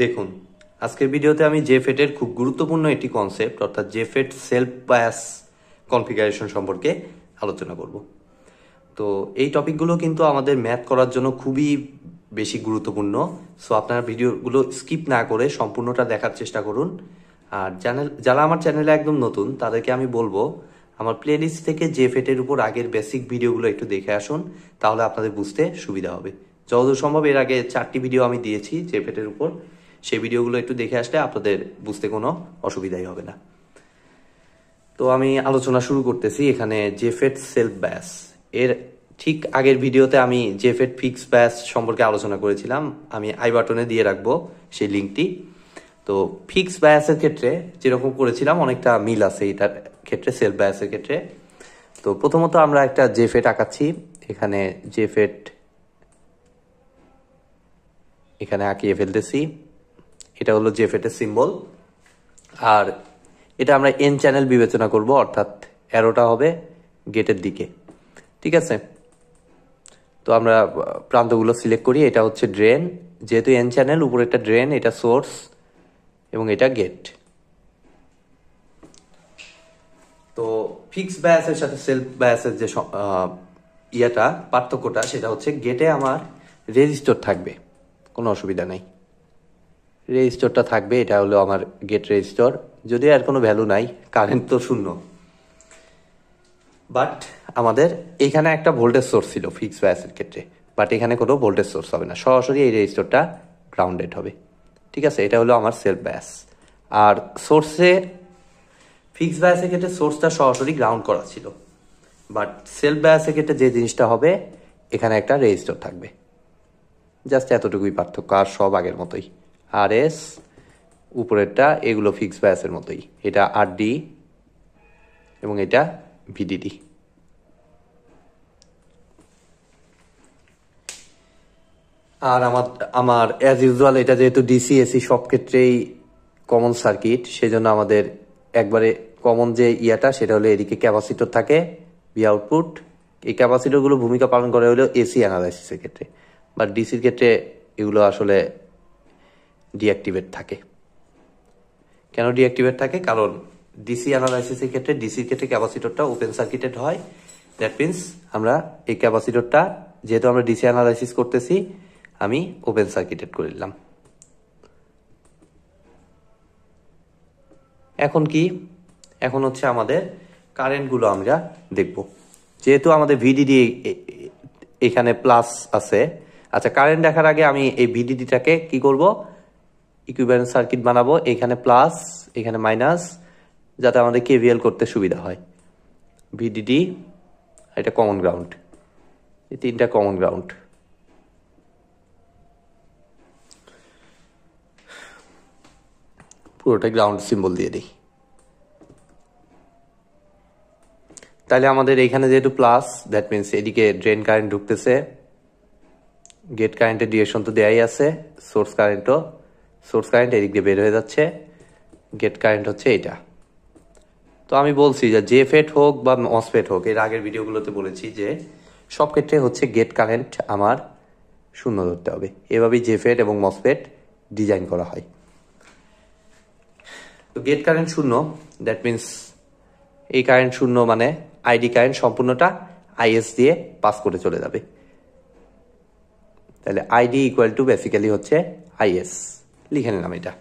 দেখুন আজকের ভিডিওতে আমি ফেটের খুব গুরুত্বপূর্ণ একটি কনসেপ্ট অর্থাৎ ফেট সেলফ বায়াস কনফিগারেশন সম্পর্কে আলোচনা করব তো এই টপিকগুলো কিন্তু আমাদের ম্যাথ করার জন্য খুবই বেশি গুরুত্বপূর্ণ সো আপনারা ভিডিওগুলো স্কিপ না করে সম্পূর্ণটা দেখার চেষ্টা করুন আর চ্যানেল যারা আমার চ্যানেলে একদম নতুন তাদেরকে আমি বলবো আমার প্লেলিস্ট থেকে যে ফেটের উপর আগের বেসিক ভিডিওগুলো একটু দেখে আসুন তাহলে আপনাদের বুঝতে সুবিধা হবে যতদূর সম্ভব এর আগে চারটি ভিডিও আমি দিয়েছি যে ফেটের উপর সেই ভিডিওগুলো একটু দেখে আসলে আপনাদের বুঝতে কোনো অসুবিধাই হবে না তো আমি আলোচনা শুরু করতেছি এখানে জেফেট সেলফ ব্যাস এর ঠিক আগের ভিডিওতে আমি জেফেট ফিক্স ব্যাস সম্পর্কে আলোচনা করেছিলাম আমি আই বাটনে দিয়ে রাখবো সেই লিঙ্কটি তো ফিক্স ব্যাসের ক্ষেত্রে যেরকম করেছিলাম অনেকটা মিল আছে এটার ক্ষেত্রে সেল ব্যাসের ক্ষেত্রে তো প্রথমত আমরা একটা জেফেট আঁকাচ্ছি এখানে জেফেট এখানে আঁকিয়ে ফেলতেছি এটা হলো জেফেটের সিম্বল আর এটা আমরা এন চ্যানেল বিবেচনা করব অর্থাৎ অ্যারোটা হবে গেটের দিকে ঠিক আছে তো আমরা প্রান্তগুলো সিলেক্ট করি এটা হচ্ছে ড্রেন যেহেতু এন চ্যানেল উপরে একটা ড্রেন এটা সোর্স এবং এটা গেট তো ফিক্স ব্যাসের সাথে সেলফ ব্যাসের যে ইয়েটা পার্থক্যটা সেটা হচ্ছে গেটে আমার রেজিস্টর থাকবে কোনো অসুবিধা নাই রেজিস্টরটা থাকবে এটা হলো আমার গেট রেজিস্টর যদি আর কোনো ভ্যালু নাই কারেন্ট তো শূন্য বাট আমাদের এখানে একটা ভোল্টেজ সোর্স ছিল ফিক্স ব্যাসের ক্ষেত্রে বাট এখানে কোনো ভোল্টেজ সোর্স হবে না সরাসরি এই রেজিস্টরটা গ্রাউন্ডেড হবে ঠিক আছে এটা হলো আমার সেলফ ব্যাস আর সোর্সে ফিক্স ব্যাসের ক্ষেত্রে সোর্সটা সরাসরি গ্রাউন্ড করা ছিল বাট সেলফ ব্যাসের ক্ষেত্রে যে জিনিসটা হবে এখানে একটা রেজিস্টার থাকবে জাস্ট এতটুকুই পার্থক্য আর সব আগের মতোই আর এস উপরেরটা এগুলো ফিক্স ব্যাসের মতোই এটা আর ডি এবং এটা ভিডিডি আর আমার আমার অ্যাজ ইউজুয়াল এটা যেহেতু ডিসিএসি e সব ক্ষেত্রেই কমন সার্কিট সেজন্য আমাদের একবারে কমন যে ইয়াটা সেটা হলো এদিকে ক্যাপাসিটর থাকে বি আউটপুট এই ক্যাপাসিটরগুলো ভূমিকা পালন করে হলো এসি অ্যানালাইসিসের ক্ষেত্রে বা ডিসির ক্ষেত্রে এগুলো আসলে ডিঅ্যাক্টিভেট থাকে কেন ডিঅ্যাক্টিভেট থাকে কারণ ডিসি অ্যানালাইসিসের ক্ষেত্রে ডিসির ক্ষেত্রে ক্যাপাসিটরটা ওপেন সার্কিটেড হয় দ্যাট মিন্স আমরা এই ক্যাপাসিটরটা যেহেতু আমরা ডিসি অ্যানালাইসিস করতেছি আমি ওপেন সার্কিটেড করে নিলাম এখন কি এখন হচ্ছে আমাদের কারেন্টগুলো আমরা দেখব যেহেতু আমাদের ভিডিডি এখানে প্লাস আছে আচ্ছা কারেন্ট দেখার আগে আমি এই ভিডিডিটাকে কি করব ইকুইপমেন্ট সার্কিট বানাবো এখানে প্লাস এখানে মাইনাস যাতে আমাদের কেভিএল করতে সুবিধা হয় ভিডিডি এটা কমন গ্রাউন্ড এই তিনটা কমন গ্রাউন্ড পুরোটা গ্রাউন্ড সিম্বল দিয়ে দিই তাহলে আমাদের এখানে যেহেতু প্লাস দ্যাট মিনস এদিকে ড্রেন কারেন্ট ঢুকতেছে গেট কারেন্টের ডিরেকশন তো দেয়াই আছে সোর্স কারেন্টও সোর্স কারেন্ট এদিক দিয়ে বের হয়ে যাচ্ছে গেট কারেন্ট হচ্ছে এটা তো আমি বলছি যে জে ফেট হোক বা মসফেট হোক এর আগের ভিডিওগুলোতে বলেছি যে সব ক্ষেত্রে হচ্ছে গেট কারেন্ট আমার শূন্য ধরতে হবে এভাবেই জেফেট এবং মসফেট ডিজাইন করা হয় তো গেট কারেন্ট শূন্য দ্যাট মিন্স এই কারেন্ট শূন্য মানে আইডি কারেন্ট সম্পূর্ণটা আইএস দিয়ে পাস করে চলে যাবে তাহলে আইডি ইকুয়াল টু বেসিক্যালি হচ্ছে আইএস লিখে নিলাম এটা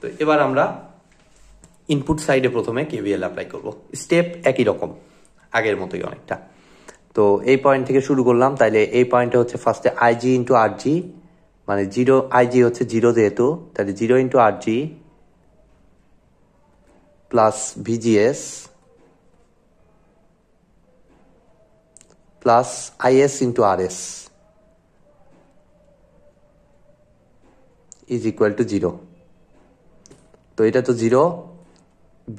তো এবার আমরা ইনপুট সাইডে প্রথমে কেভিএল অ্যাপ্লাই করব স্টেপ একই রকম আগের মতোই অনেকটা তো এই পয়েন্ট থেকে শুরু করলাম তাইলে এই পয়েন্টটা হচ্ছে ফার্স্টে আইজি ইন্টু জি মানে জিরো আইজি হচ্ছে জিরো যেহেতু তাহলে zero into G plus VGS plus IS into RS is equal to zero তো এটা তো zero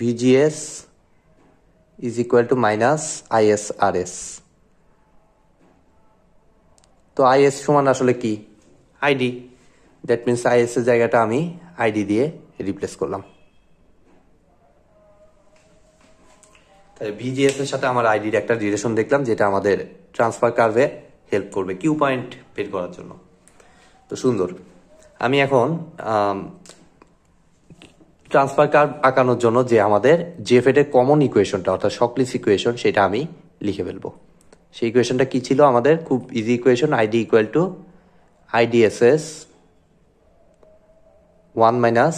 VGS is equal to minus IS RS তো আইএস সমান আসলে কি আইডি দ্যাট মিনস আইএসের জায়গাটা আমি আইডি দিয়ে রিপ্লেস করলাম বিজিএস এর সাথে আমার আইডির একটা রিলেশন দেখলাম যেটা আমাদের ট্রান্সফার কার্ভে হেল্প করবে কিউ পয়েন্ট বের করার জন্য তো সুন্দর আমি এখন ট্রান্সফার কার্ভ আঁকানোর জন্য যে আমাদের জেফেটের কমন ইকুয়েশনটা অর্থাৎ সকলিস ইকুয়েশন সেটা আমি লিখে ফেলবো সেই ইকুয়েশনটা কী ছিল আমাদের খুব easy equation ID equal to IDSS one minus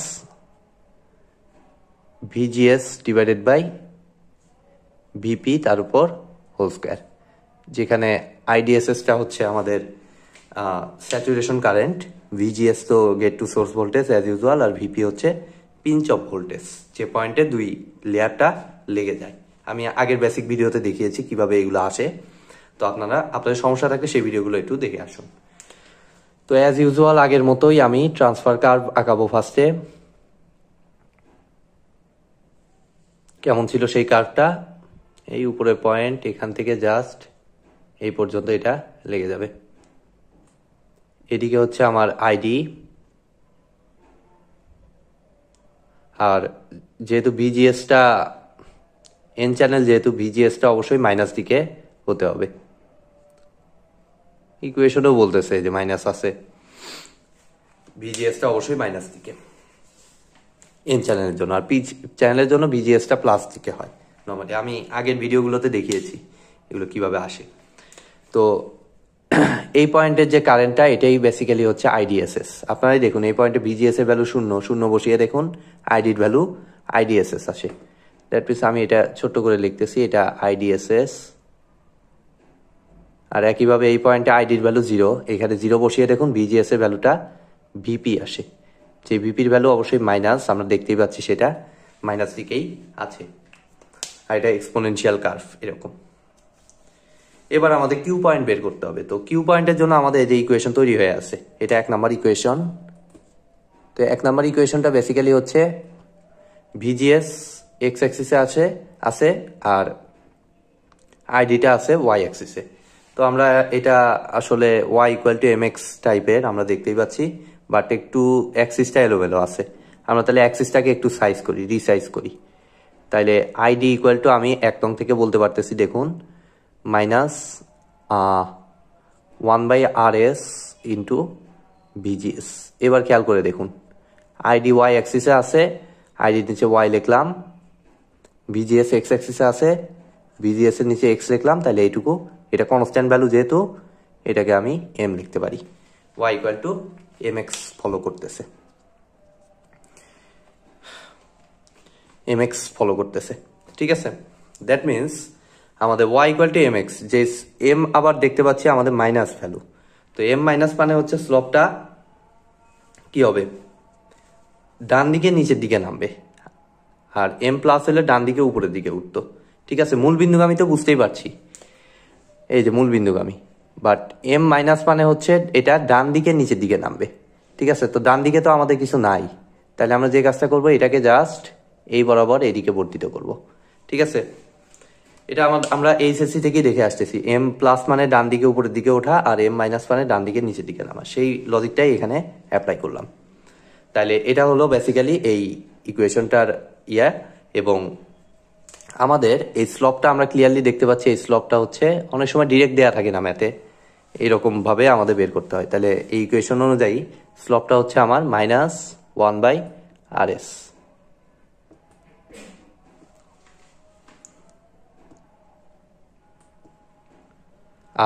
VGS divided by VP তার উপর হোল স্কোয়ার যেখানে আইডিএসএসটা হচ্ছে আমাদের স্যাচুরেশন কারেন্ট ভিজিএস তো gate to source voltage as usual আর ভিপি হচ্ছে পিঞ্চ অফ ভোল্টেজ যে পয়েন্টে দুই লেয়ারটা লেগে যায় আমি আগের বেসিক ভিডিওতে দেখিয়েছি কিভাবে এগুলো আসে তো আপনারা আপনাদের সমস্যা থাকলে সেই ভিডিওগুলো একটু দেখে আসুন তো অ্যাজ ইউজুয়াল আগের মতোই আমি ট্রান্সফার কার্ভ আঁকাবো ফার্স্টে কেমন ছিল সেই কার্ভটা এই উপরে পয়েন্ট এখান থেকে জাস্ট এই পর্যন্ত এটা লেগে যাবে এদিকে হচ্ছে আমার আইডি আর যেহেতু বিজিএসটা এন চ্যানেল যেহেতু বিজিএসটা অবশ্যই মাইনাস দিকে হতে হবে ইকুয়েশনও বলতেছে যে মাইনাস আছে বিজিএসটা অবশ্যই মাইনাস দিকে এন চ্যানেলের জন্য আর পি চ্যানেলের জন্য বিজিএসটা প্লাস দিকে হয় নর্মালি আমি আগের ভিডিওগুলোতে দেখিয়েছি এগুলো কিভাবে আসে তো এই পয়েন্টের যে কারেন্টটা এটাই বেসিক্যালি হচ্ছে আইডিএসএস আপনারাই দেখুন এই পয়েন্টে বিজিএস এর ভ্যালু শূন্য শূন্য বসিয়ে দেখুন আইডির ভ্যালু আইডিএসএস আসে দ্যাট মিস আমি এটা ছোট্ট করে লিখতেছি এটা আইডিএসএস আর একইভাবে এই পয়েন্টে আইডির ভ্যালু জিরো এখানে জিরো বসিয়ে দেখুন বিজিএস এর ভ্যালুটা ভিপি আসে যে ভিপির ভ্যালু অবশ্যই মাইনাস আমরা দেখতেই পাচ্ছি সেটা মাইনাস দিকেই আছে আর এটা এক্সপোনেনশিয়াল কার্ভ এরকম এবার আমাদের কিউ পয়েন্ট বের করতে হবে তো কিউ পয়েন্টের জন্য আমাদের যে ইকুয়েশন তৈরি হয়ে আছে এটা এক নাম্বার ইকুয়েশন তো এক নাম্বার ইকুয়েশনটা বেসিক্যালি হচ্ছে ভিজিএস এক্স অ্যাক্সিসে আছে আছে আর আইডিটা আছে ওয়াই অ্যাক্সিসে তো আমরা এটা আসলে Y equal to M X টাইপের আমরা দেখতেই পাচ্ছি বাট একটু অ্যাক্সিসটা এলোভেলো আছে আমরা তাহলে অ্যাক্সিসটাকে একটু সাইজ করি রিসাইজ করি তাইলে আইডি ইকুয়াল টু আমি এক নং থেকে বলতে পারতেছি দেখুন minus one by R S into VGS এবার খেয়াল করে দেখুন আইডি ওয়াই অ্যাক্সিসে আছে আইডি নিচে ওয়াই লিখলাম ভিজিএস এক্স অ্যাক্সিসে আছে ভিজিএস এর নিচে এক্স লিখলাম তাহলে এইটুকু এটা কনস্ট্যান্ট ভ্যালু যেহেতু এটাকে আমি এম লিখতে পারি Y equal to M X follow করতেছে এম এক্স ফলো করতেছে ঠিক আছে দ্যাট মিন্স আমাদের Y equal to M X যে এম আবার দেখতে পাচ্ছি আমাদের মাইনাস ভ্যালু তো এম মাইনাস মানে হচ্ছে স্লোপটা কি হবে ডান দিকে নিচের দিকে নামবে আর এম প্লাস হলে ডান দিকে উপরের দিকে উঠতো ঠিক আছে মূল বিন্দুগামী তো বুঝতেই পারছি এই যে মূল বিন্দুগামী বাট এম মাইনাস মানে হচ্ছে এটা ডান দিকে নিচের দিকে নামবে ঠিক আছে তো ডান দিকে তো আমাদের কিছু নাই তাহলে আমরা যে কাজটা করবো এটাকে জাস্ট এই বরাবর এদিকে বর্ধিত করব ঠিক আছে এটা আমার আমরা এইচএসসি থেকেই দেখে আসতেছি এম প্লাস মানে ডান দিকে উপরের দিকে ওঠা আর এম মাইনাস মানে ডান দিকে নিচের দিকে নামা সেই লজিকটাই এখানে অ্যাপ্লাই করলাম তাহলে এটা হলো বেসিক্যালি এই ইকুয়েশনটার ইয়া এবং আমাদের এই স্লপটা আমরা ক্লিয়ারলি দেখতে পাচ্ছি এই স্লপটা হচ্ছে অনেক সময় ডিরেক্ট দেওয়া থাকে না ম্যাথে এইরকমভাবে আমাদের বের করতে হয় তাহলে এই ইকুয়েশন অনুযায়ী স্লপটা হচ্ছে আমার minus one by R S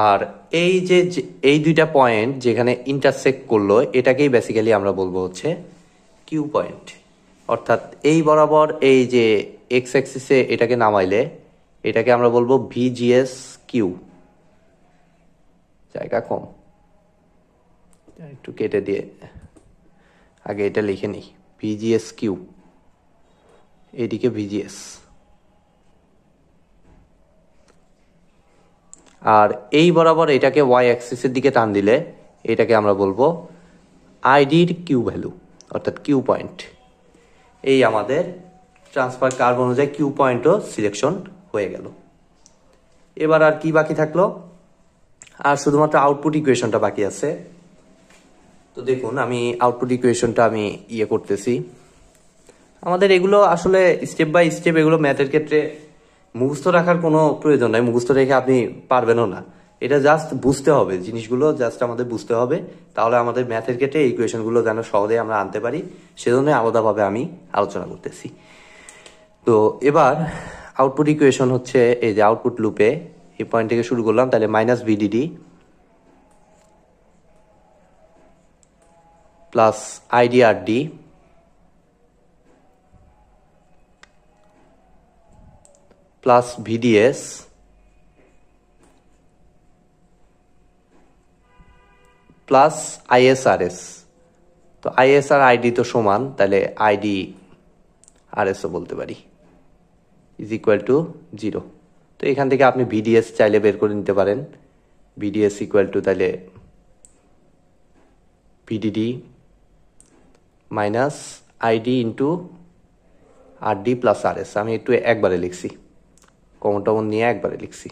আর এই যে এই দুইটা পয়েন্ট যেখানে ইন্টারসেক্ট করলো এটাকেই বেসিক্যালি আমরা বলবো হচ্ছে কিউ পয়েন্ট অর্থাৎ এই বরাবর এই যে এক্স অ্যাক্সিসে এটাকে নামাইলে এটাকে আমরা বলবো ভিজিএস কিউ জায়গা কম একটু কেটে দিয়ে আগে এটা লিখে নিই ভিজিএস কিউ এদিকে ভিজিএস আর এই বরাবর এটাকে ওয়াই অ্যাক্সিসের দিকে টান দিলে এটাকে আমরা বলবো আইডির কিউ ভ্যালু অর্থাৎ কিউ পয়েন্ট এই আমাদের ট্রান্সফার কার্ব অনুযায়ী কিউ পয়েন্টও সিলেকশন হয়ে গেল এবার আর কি বাকি থাকলো আর শুধুমাত্র আউটপুট ইকুয়েশনটা বাকি আছে তো দেখুন আমি আউটপুট ইকুয়েশনটা আমি ইয়ে করতেছি আমাদের এগুলো আসলে স্টেপ বাই স্টেপ এগুলো ম্যাথের ক্ষেত্রে মুখস্থ রাখার কোনো প্রয়োজন নাই মুখস্থ রেখে আপনি পারবেনও না এটা জাস্ট বুঝতে হবে জিনিসগুলো জাস্ট আমাদের বুঝতে হবে তাহলে আমাদের ম্যাথের কেটে এই কোয়েশনগুলো যেন সহজে আমরা আনতে পারি সেজন্য আলাদাভাবে আমি আলোচনা করতেছি তো এবার আউটপুট ইকুয়েশন হচ্ছে এই যে আউটপুট লুপে এই পয়েন্ট থেকে শুরু করলাম তাহলে minus VDD plus IDRD plus VDS plus ISRS তো আইএসআর আইডি তো সমান তাহলে আইডি আরএসও বলতে পারি ইজ ইকুয়াল টু জিরো তো এখান থেকে আপনি ভিডিএস চাইলে বের করে নিতে পারেন ভিডিএস ইকুয়াল টু তাহলে VDD minus ID into R D plus R S আমি একটু একবারে লিখছি কমন টমন নিয়ে একবারে লিখছি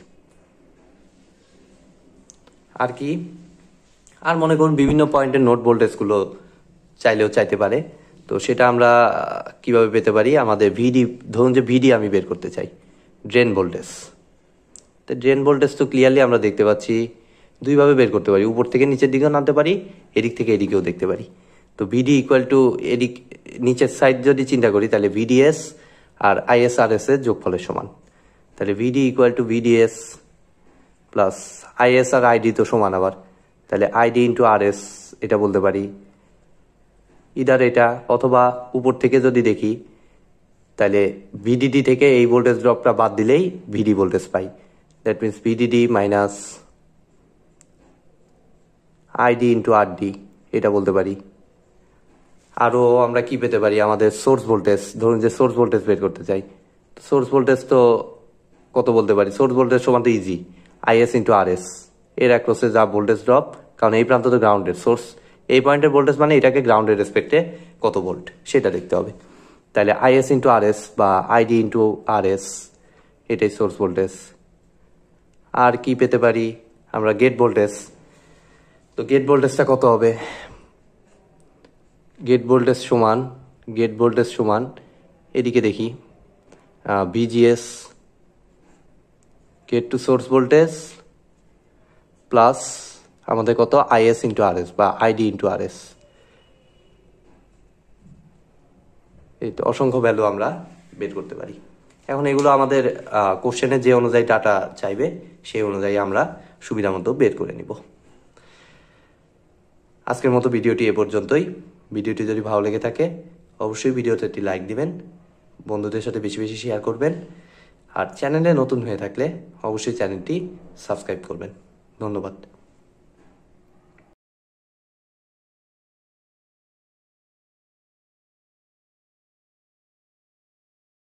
আর কি আর মনে করুন বিভিন্ন পয়েন্টের নোট ভোল্টেজগুলো চাইলেও চাইতে পারে তো সেটা আমরা কিভাবে পেতে পারি আমাদের ভিডি ধরুন যে ভিডি আমি বের করতে চাই ড্রেন ভোল্টেজ তো ড্রেন ভোল্টেজ তো ক্লিয়ারলি আমরা দেখতে পাচ্ছি দুইভাবে বের করতে পারি উপর থেকে নিচের দিকেও নামতে পারি এদিক থেকে এদিকেও দেখতে পারি তো ভিডি ইকুয়াল টু এদিক নিচের সাইড যদি চিন্তা করি তাহলে ভিডিএস আর আইএসআরএস এর যোগফলের সমান তাহলে VD equal to VDS plus IS আর আইডি তো সমান আবার তাহলে আইডি ইন্টু আর এস এটা বলতে পারি ইদার এটা অথবা উপর থেকে যদি দেখি তাহলে ভিডিডি থেকে এই ভোল্টেজ ড্রপটা বাদ দিলেই ভিডি ভোল্টেজ পাই that means VDD minus ID into RD এটা বলতে পারি আরও আমরা কি পেতে পারি আমাদের সোর্স ভোল্টেজ ধরুন যে সোর্স ভোল্টেজ বের করতে চাই সোর্স ভোল্টেজ তো কত বলতে পারি সোর্স ভোল্টেজ সমান তো ইজি আইএস ইন্টু আরএস এর অ্যাক্রসে যা ভোল্টেজ ড্রপ কারণ এই প্রান্ত তো গ্রাউন্ডের সোর্স এই পয়েন্টের ভোল্টেজ মানে এটাকে গ্রাউন্ডের রেসপেক্টে কত ভোল্ট সেটা দেখতে হবে তাহলে আইএস ইন্টু এস বা আইডি ইন্টু এস এটাই সোর্স ভোল্টেজ আর কি পেতে পারি আমরা গেট ভোল্টেজ তো গেট ভোল্টেজটা কত হবে গেট ভোল্টেজ সমান গেট ভোল্টেজ সমান এদিকে দেখি VGS gate to source voltage plus আমাদের কত আইএস ইন্টু আরএস বা আইডি ইন্টু আরএস এই তো অসংখ্য ভ্যালু আমরা বের করতে পারি এখন এগুলো আমাদের কোশ্চেনে যে অনুযায়ী ডাটা চাইবে সেই অনুযায়ী আমরা সুবিধা মতো বের করে নিব আজকের মতো ভিডিওটি এ পর্যন্তই ভিডিওটি যদি ভালো লেগে থাকে অবশ্যই ভিডিওতে একটি লাইক দিবেন বন্ধুদের সাথে বেশি বেশি শেয়ার করবেন আর চ্যানেলে নতুন হয়ে থাকলে অবশ্যই চ্যানেলটি সাবস্ক্রাইব করবেন ধন্যবাদ